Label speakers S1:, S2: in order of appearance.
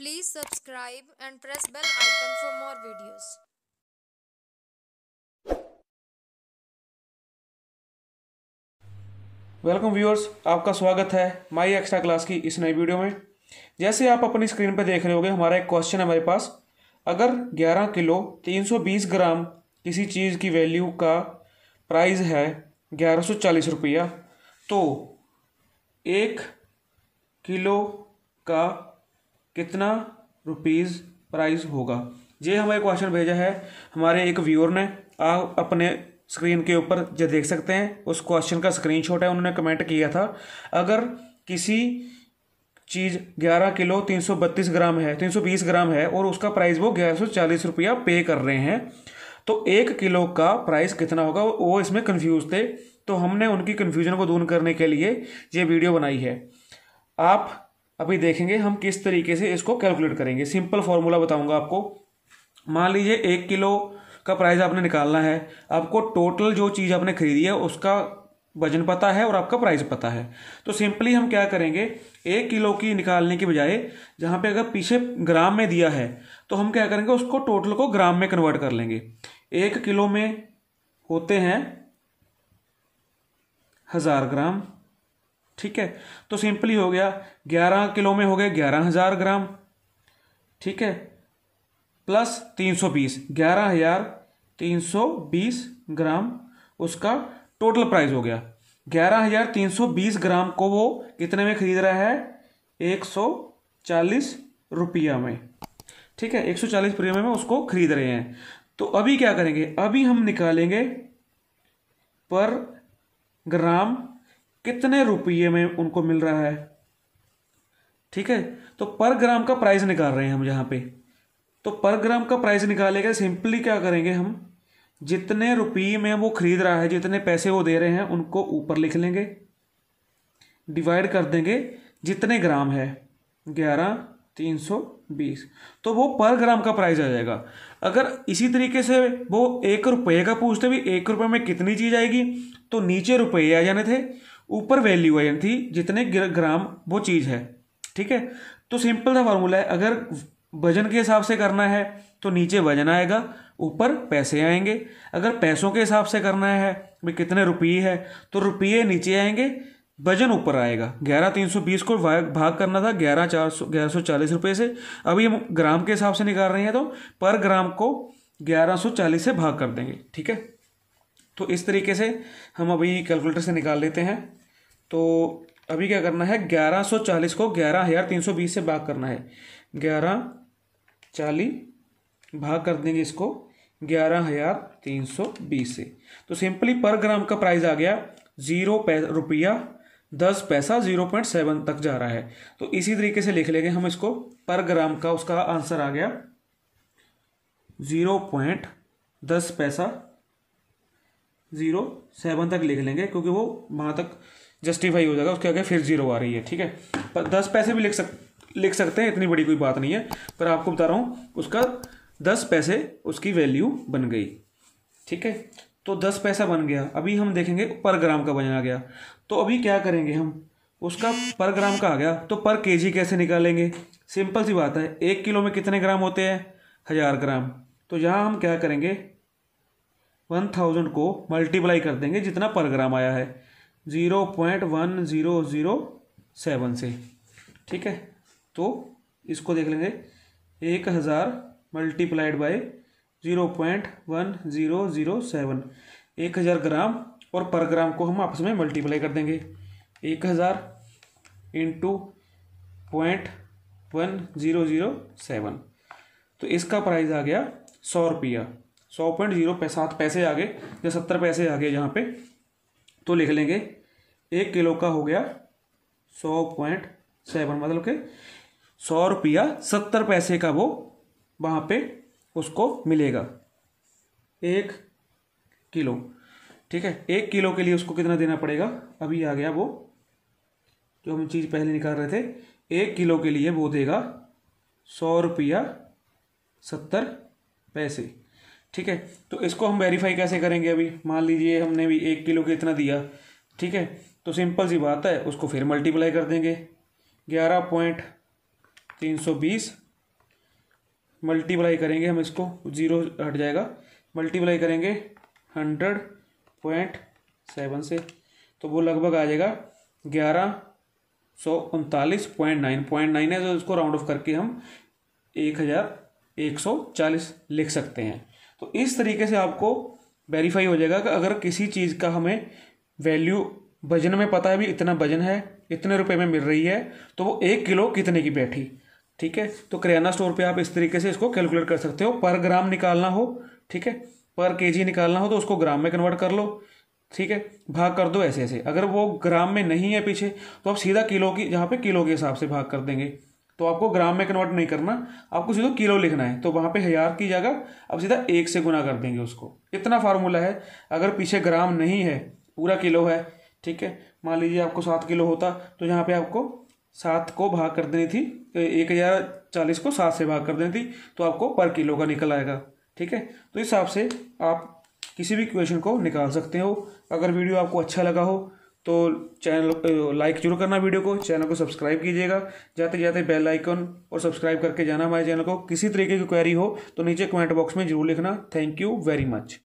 S1: Please subscribe and press bell icon for more videos. Welcome viewers आपका स्वागत है my extra class की इस नई वीडियो में जैसे आप अपनी स्क्रीन पर देख रहे होंगे हमारा एक क्वेश्चन हमारे पास अगर 11 किलो 320 ग्राम किसी चीज़ की वैल्यू का प्राइस है ग्यारह सौ रुपया तो एक किलो का कितना रुपीज़ प्राइस होगा ये हमें क्वेश्चन भेजा है हमारे एक व्यूअर ने आप अपने स्क्रीन के ऊपर जो देख सकते हैं उस क्वेश्चन का स्क्रीनशॉट है उन्होंने कमेंट किया था अगर किसी चीज़ ग्यारह किलो तीन सौ बत्तीस ग्राम है तीन सौ बीस ग्राम है और उसका प्राइस वो ग्यारह सौ चालीस रुपया पे कर रहे हैं तो एक किलो का प्राइस कितना होगा वो इसमें कन्फ्यूज़ थे तो हमने उनकी कन्फ्यूजन को दूर करने के लिए ये वीडियो बनाई है आप अभी देखेंगे हम किस तरीके से इसको कैलकुलेट करेंगे सिंपल फॉर्मूला बताऊंगा आपको मान लीजिए एक किलो का प्राइस आपने निकालना है आपको टोटल जो चीज़ आपने खरीदी है उसका वजन पता है और आपका प्राइस पता है तो सिंपली हम क्या करेंगे एक किलो की निकालने की बजाय जहाँ पे अगर पीछे ग्राम में दिया है तो हम क्या करेंगे उसको टोटल को ग्राम में कन्वर्ट कर लेंगे एक किलो में होते हैं हज़ार ग्राम ठीक है तो सिंपली हो गया ग्यारह किलो में हो गए ग्यारह हज़ार ग्राम ठीक है प्लस तीन सौ बीस ग्यारह हज़ार तीन सौ बीस ग्राम उसका टोटल प्राइस हो गया ग्यारह हज़ार तीन सौ बीस ग्राम को वो कितने में खरीद रहा है एक सौ चालीस रुपया में ठीक है एक सौ चालीस रुपये में उसको खरीद रहे हैं तो अभी क्या करेंगे अभी हम निकालेंगे पर ग्राम कितने रुपये में उनको मिल रहा है ठीक है तो पर ग्राम का प्राइस निकाल रहे हैं हम यहाँ पे तो पर ग्राम का प्राइस निकालेगा सिंपली क्या करेंगे हम जितने रुपये में वो खरीद रहा है जितने पैसे वो दे रहे हैं उनको ऊपर लिख लेंगे डिवाइड कर देंगे जितने ग्राम है ग्यारह तीन सौ बीस तो वो पर ग्राम का प्राइस आ जाएगा अगर इसी तरीके से वो एक रुपये का पूछते भी एक रुपये में कितनी चीज़ आएगी तो नीचे रुपये आ जाने थे ऊपर वैल्यू है थी जितने ग्राम वो चीज़ है ठीक है तो सिंपल सा फार्मूला है अगर वजन के हिसाब से करना है तो नीचे वजन आएगा ऊपर पैसे आएंगे अगर पैसों के हिसाब से करना है भाई कितने रुपये है तो रुपये नीचे आएंगे वजन ऊपर आएगा ग्यारह तीन सौ बीस को भाग करना था ग्यारह चार सौ ग्यारह सौ चालीस रुपये से अभी हम ग्राम के हिसाब से निकाल रहे हैं तो पर ग्राम को ग्यारह सौ चालीस से भाग कर देंगे ठीक है तो इस तरीके से हम अभी कैलकुलेटर से निकाल लेते हैं तो अभी क्या करना है ग्यारह सौ चालीस को ग्यारह हज़ार तीन सौ बीस से भाग करना है ग्यारह चालीस भाग कर देंगे इसको ग्यारह हज़ार तीन सौ बीस से तो सिंपली पर ग्राम का प्राइस आ गया जीरो रुपया दस पैसा जीरो पॉइंट सेवन तक जा रहा है तो इसी तरीके से लिख लेंगे हम इसको पर ग्राम का उसका आंसर आ गया जीरो पॉइंट दस पैसा जीरो सेवन तक लिख लेंगे क्योंकि वो वहाँ तक जस्टिफाई हो जाएगा उसके आगे फिर जीरो आ रही है ठीक है पर दस पैसे भी लिख सक लिख सकते हैं इतनी बड़ी कोई बात नहीं है पर आपको बता रहा हूँ उसका दस पैसे उसकी वैल्यू बन गई ठीक है तो दस पैसा बन गया अभी हम देखेंगे पर ग्राम का बना गया तो अभी क्या करेंगे हम उसका पर ग्राम का आ गया तो पर के कैसे निकालेंगे सिंपल सी बात है एक किलो में कितने ग्राम होते हैं हज़ार ग्राम तो यहाँ हम क्या करेंगे वन थाउजेंड को मल्टीप्लाई कर देंगे जितना पर ग्राम आया है zero point one zero zero seven से ठीक है तो इसको देख लेंगे एक हज़ार multiplied by zero point one zero zero seven एक हज़ार ग्राम और पर ग्राम को हम आपस में मल्टीप्लाई कर देंगे एक हज़ार into point one zero zero seven तो इसका प्राइस आ गया सौ रुपया सौ पॉइंट ज़ीरो सात पैसे आ गए या सत्तर पैसे आ गए यहाँ पे तो लिख लेंगे एक किलो का हो गया सौ पॉइंट सेवन मतलब के सौ रुपया सत्तर पैसे का वो वहाँ पे उसको मिलेगा एक किलो ठीक है एक किलो के लिए उसको कितना देना पड़ेगा अभी आ गया वो जो हम चीज़ पहले निकाल रहे थे एक किलो के लिए वो देगा सौ रुपया सत्तर पैसे ठीक है तो इसको हम वेरीफाई कैसे करेंगे अभी मान लीजिए हमने भी एक किलो के इतना दिया ठीक है तो सिंपल सी बात है उसको फिर मल्टीप्लाई कर देंगे ग्यारह पॉइंट तीन सौ बीस मल्टीप्लाई करेंगे हम इसको जीरो हट जाएगा मल्टीप्लाई करेंगे हंड्रेड पॉइंट सेवन से तो वो लगभग आ जाएगा ग्यारह सौ उनतालीस पॉइंट नाइन पॉइंट नाइन है तो इसको राउंड ऑफ करके हम एक हज़ार एक सौ चालीस लिख सकते हैं तो इस तरीके से आपको वेरीफाई हो जाएगा कि अगर किसी चीज़ का हमें वैल्यू वजन में पता है भी इतना वजन है इतने रुपए में मिल रही है तो वो एक किलो कितने की बैठी ठीक है तो किराना स्टोर पे आप इस तरीके से इसको कैलकुलेट कर सकते हो पर ग्राम निकालना हो ठीक है पर केजी निकालना हो तो उसको ग्राम में कन्वर्ट कर लो ठीक है भाग कर दो ऐसे ऐसे अगर वो ग्राम में नहीं है पीछे तो आप सीधा किलो की जहाँ पे किलो के हिसाब से भाग कर देंगे तो आपको ग्राम में कन्वर्ट नहीं करना आपको सीधा किलो लिखना है तो वहाँ पे हजार की जगह अब सीधा एक से गुना कर देंगे उसको इतना फार्मूला है अगर पीछे ग्राम नहीं है पूरा किलो है ठीक है मान लीजिए आपको सात किलो होता तो यहाँ पे आपको सात को भाग कर देनी थी एक हज़ार चालीस को सात से भाग कर देनी थी तो आपको पर किलो का निकल आएगा ठीक है तो इस हिसाब से आप किसी भी क्वेश्चन को निकाल सकते हो अगर वीडियो आपको अच्छा लगा हो तो चैनल लाइक जरूर करना वीडियो को चैनल को सब्सक्राइब कीजिएगा जाते जाते बेल आइकन और सब्सक्राइब करके जाना हमारे चैनल को किसी तरीके की क्वेरी हो तो नीचे कमेंट बॉक्स में जरूर लिखना थैंक यू वेरी मच